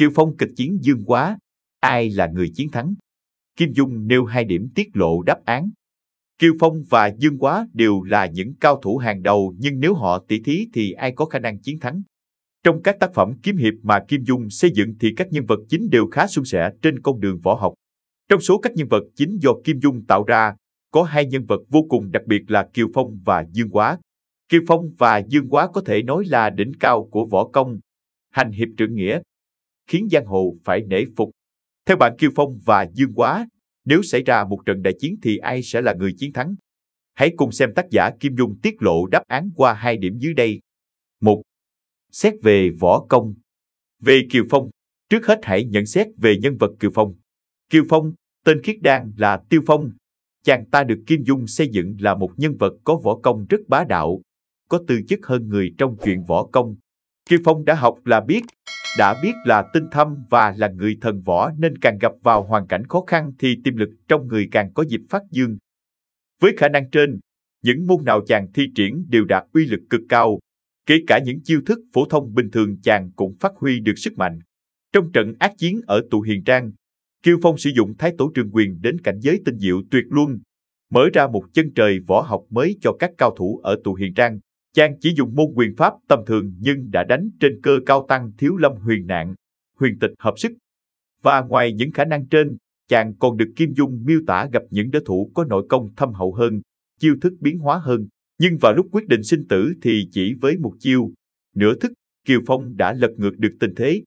Kiều Phong kịch chiến dương quá, ai là người chiến thắng? Kim Dung nêu hai điểm tiết lộ đáp án. Kiều Phong và Dương Quá đều là những cao thủ hàng đầu nhưng nếu họ tỉ thí thì ai có khả năng chiến thắng? Trong các tác phẩm kiếm hiệp mà Kim Dung xây dựng thì các nhân vật chính đều khá suôn sẻ trên con đường võ học. Trong số các nhân vật chính do Kim Dung tạo ra, có hai nhân vật vô cùng đặc biệt là Kiều Phong và Dương Quá. Kiều Phong và Dương Quá có thể nói là đỉnh cao của võ công. Hành hiệp trưởng nghĩa, khiến giang hồ phải nể phục. Theo bạn Kiều Phong và Dương Quá, nếu xảy ra một trận đại chiến thì ai sẽ là người chiến thắng? Hãy cùng xem tác giả Kim Dung tiết lộ đáp án qua hai điểm dưới đây. Một, Xét về võ công Về Kiều Phong, trước hết hãy nhận xét về nhân vật Kiều Phong. Kiều Phong, tên khiết đan là Tiêu Phong. Chàng ta được Kim Dung xây dựng là một nhân vật có võ công rất bá đạo, có tư chất hơn người trong chuyện võ công. Kiều Phong đã học là biết, đã biết là tinh thâm và là người thần võ nên càng gặp vào hoàn cảnh khó khăn thì tiềm lực trong người càng có dịp phát dương. Với khả năng trên, những môn nào chàng thi triển đều đạt uy lực cực cao, kể cả những chiêu thức phổ thông bình thường chàng cũng phát huy được sức mạnh. Trong trận ác chiến ở tụ hiền trang, Kiêu Phong sử dụng thái tổ trường quyền đến cảnh giới tinh diệu tuyệt luôn, mở ra một chân trời võ học mới cho các cao thủ ở Tù hiền trang. Chàng chỉ dùng môn quyền pháp tầm thường nhưng đã đánh trên cơ cao tăng thiếu lâm huyền nạn, huyền tịch hợp sức. Và ngoài những khả năng trên, chàng còn được Kim Dung miêu tả gặp những đối thủ có nội công thâm hậu hơn, chiêu thức biến hóa hơn. Nhưng vào lúc quyết định sinh tử thì chỉ với một chiêu, nửa thức, Kiều Phong đã lật ngược được tình thế,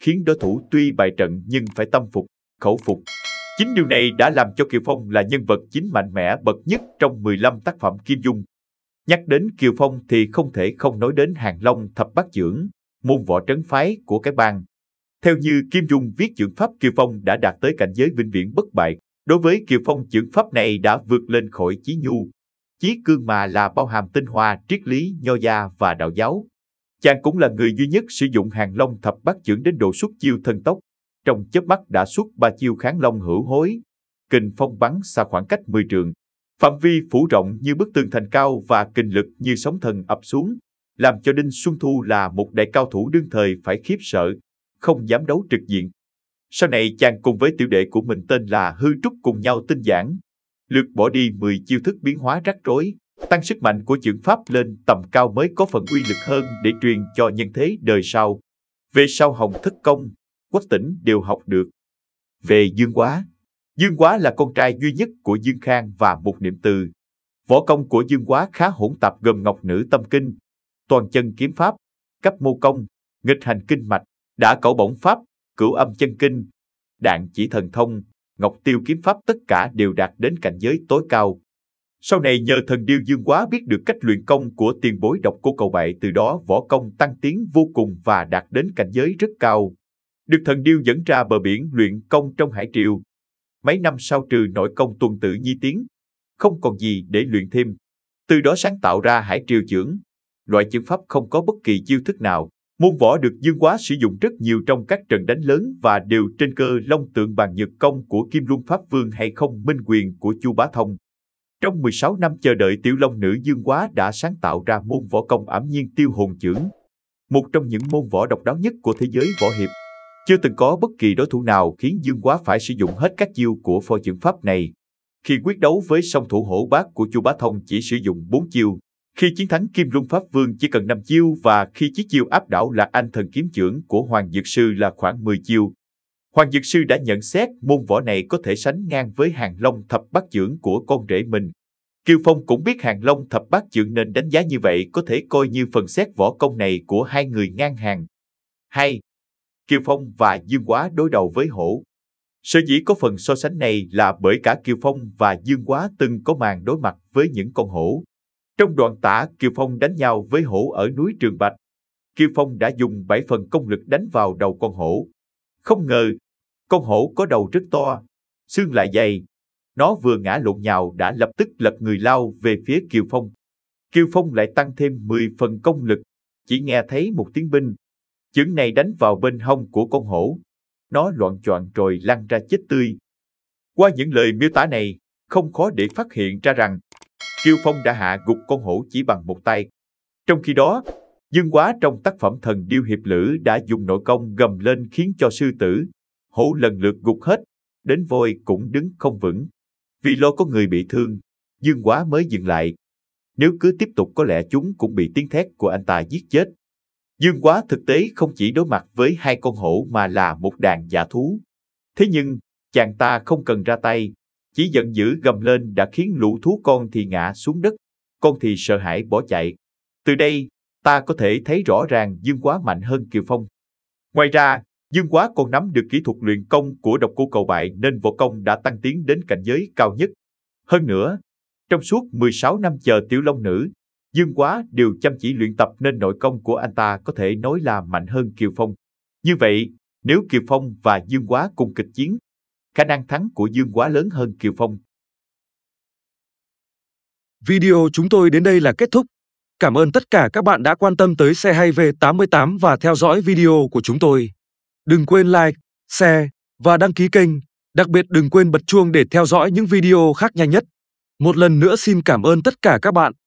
khiến đối thủ tuy bại trận nhưng phải tâm phục, khẩu phục. Chính điều này đã làm cho Kiều Phong là nhân vật chính mạnh mẽ bậc nhất trong 15 tác phẩm Kim Dung. Nhắc đến Kiều Phong thì không thể không nói đến Hàng Long thập bát trưởng, môn võ trấn phái của cái bang. Theo như Kim Dung viết trưởng pháp Kiều Phong đã đạt tới cảnh giới vĩnh viễn bất bại, đối với Kiều Phong trưởng pháp này đã vượt lên khỏi chí nhu. Chí cương mà là bao hàm tinh hoa, triết lý, nho gia và đạo giáo. Chàng cũng là người duy nhất sử dụng hàng long thập bát trưởng đến độ xuất chiêu thân tốc. Trong chớp mắt đã xuất ba chiêu kháng long hữu hối, kình phong bắn xa khoảng cách 10 trường, Phạm vi phủ rộng như bức tường thành cao và kình lực như sóng thần ập xuống, làm cho Đinh Xuân Thu là một đại cao thủ đương thời phải khiếp sợ, không dám đấu trực diện. Sau này chàng cùng với tiểu đệ của mình tên là Hư Trúc cùng nhau tinh giản, lượt bỏ đi 10 chiêu thức biến hóa rắc rối, tăng sức mạnh của chưởng pháp lên tầm cao mới có phần uy lực hơn để truyền cho nhân thế đời sau. Về sau Hồng Thất Công, Quách Tỉnh đều học được. Về Dương Quá, Dương Quá là con trai duy nhất của Dương Khang và Mục Niệm Từ. Võ công của Dương Quá khá hỗn tạp gồm Ngọc Nữ Tâm Kinh, Toàn Chân Kiếm Pháp, Cấp Mô Công, Nghịch Hành Kinh Mạch, Đã Cẩu Bổng Pháp, Cửu Âm Chân Kinh, Đạn Chỉ Thần Thông, Ngọc Tiêu Kiếm Pháp tất cả đều đạt đến cảnh giới tối cao. Sau này nhờ thần điêu Dương Quá biết được cách luyện công của tiền bối độc cô cầu bệ từ đó võ công tăng tiến vô cùng và đạt đến cảnh giới rất cao. Được thần điêu dẫn ra bờ biển luyện công trong hải triều, mấy năm sau trừ nội công tuân tự nhi tiến, không còn gì để luyện thêm. Từ đó sáng tạo ra hải triều dưỡng. Loại chữ pháp không có bất kỳ chiêu thức nào. Môn võ được Dương Quá sử dụng rất nhiều trong các trận đánh lớn và đều trên cơ long tượng bàn nhật công của Kim Luân Pháp Vương hay không minh quyền của Chu Bá Thông. Trong 16 năm chờ đợi tiểu long nữ Dương Quá đã sáng tạo ra môn võ công ảm nhiên tiêu hồn chưởng, một trong những môn võ độc đáo nhất của thế giới võ hiệp. Chưa từng có bất kỳ đối thủ nào khiến Dương Quá phải sử dụng hết các chiêu của pho trưởng pháp này. Khi quyết đấu với song thủ hổ bát của Chu Bá Thông chỉ sử dụng 4 chiêu, khi chiến thắng Kim Luân Pháp Vương chỉ cần 5 chiêu và khi chiếc chiêu áp đảo là Anh Thần Kiếm Trưởng của Hoàng Dược Sư là khoảng 10 chiêu. Hoàng Dược Sư đã nhận xét môn võ này có thể sánh ngang với hàng long thập bát trưởng của con rể mình. Kiều Phong cũng biết hàng long thập bát trưởng nên đánh giá như vậy có thể coi như phần xét võ công này của hai người ngang hàng. 2. Kiều Phong và Dương Quá đối đầu với Hổ. Sở dĩ có phần so sánh này là bởi cả Kiều Phong và Dương Quá từng có màn đối mặt với những con hổ. Trong đoạn tả, Kiều Phong đánh nhau với hổ ở núi Trường Bạch. Kiều Phong đã dùng 7 phần công lực đánh vào đầu con hổ. Không ngờ, con hổ có đầu rất to, xương lại dày. Nó vừa ngã lộn nhào đã lập tức lật người lao về phía Kiều Phong. Kiều Phong lại tăng thêm 10 phần công lực. Chỉ nghe thấy một tiếng binh, Chưởng này đánh vào bên hông của con hổ. Nó loạn choạng rồi lăn ra chết tươi. Qua những lời miêu tả này, không khó để phát hiện ra rằng Kiều Phong đã hạ gục con hổ chỉ bằng một tay. Trong khi đó, Dương Quá trong tác phẩm Thần Điêu Hiệp Lữ đã dùng nội công gầm lên khiến cho sư tử, hổ lần lượt gục hết, đến voi cũng đứng không vững. Vì lo có người bị thương, Dương Quá mới dừng lại. Nếu cứ tiếp tục có lẽ chúng cũng bị tiếng thét của anh ta giết chết. Dương quá thực tế không chỉ đối mặt với hai con hổ mà là một đàn giả thú. Thế nhưng, chàng ta không cần ra tay, chỉ giận dữ gầm lên đã khiến lũ thú con thì ngã xuống đất, con thì sợ hãi bỏ chạy. Từ đây, ta có thể thấy rõ ràng Dương quá mạnh hơn Kiều Phong. Ngoài ra, Dương quá còn nắm được kỹ thuật luyện công của độc cô cầu bại nên võ công đã tăng tiến đến cảnh giới cao nhất. Hơn nữa, trong suốt 16 năm chờ tiểu long nữ, Dương Quá đều chăm chỉ luyện tập nên nội công của anh ta có thể nói là mạnh hơn Kiều Phong. Như vậy, nếu Kiều Phong và Dương Quá cùng kịch chiến, khả năng thắng của Dương Quá lớn hơn Kiều Phong. Video chúng tôi đến đây là kết thúc. Cảm ơn tất cả các bạn đã quan tâm tới xe hay V88 và theo dõi video của chúng tôi. Đừng quên like, share và đăng ký kênh. Đặc biệt đừng quên bật chuông để theo dõi những video khác nhanh nhất. Một lần nữa xin cảm ơn tất cả các bạn.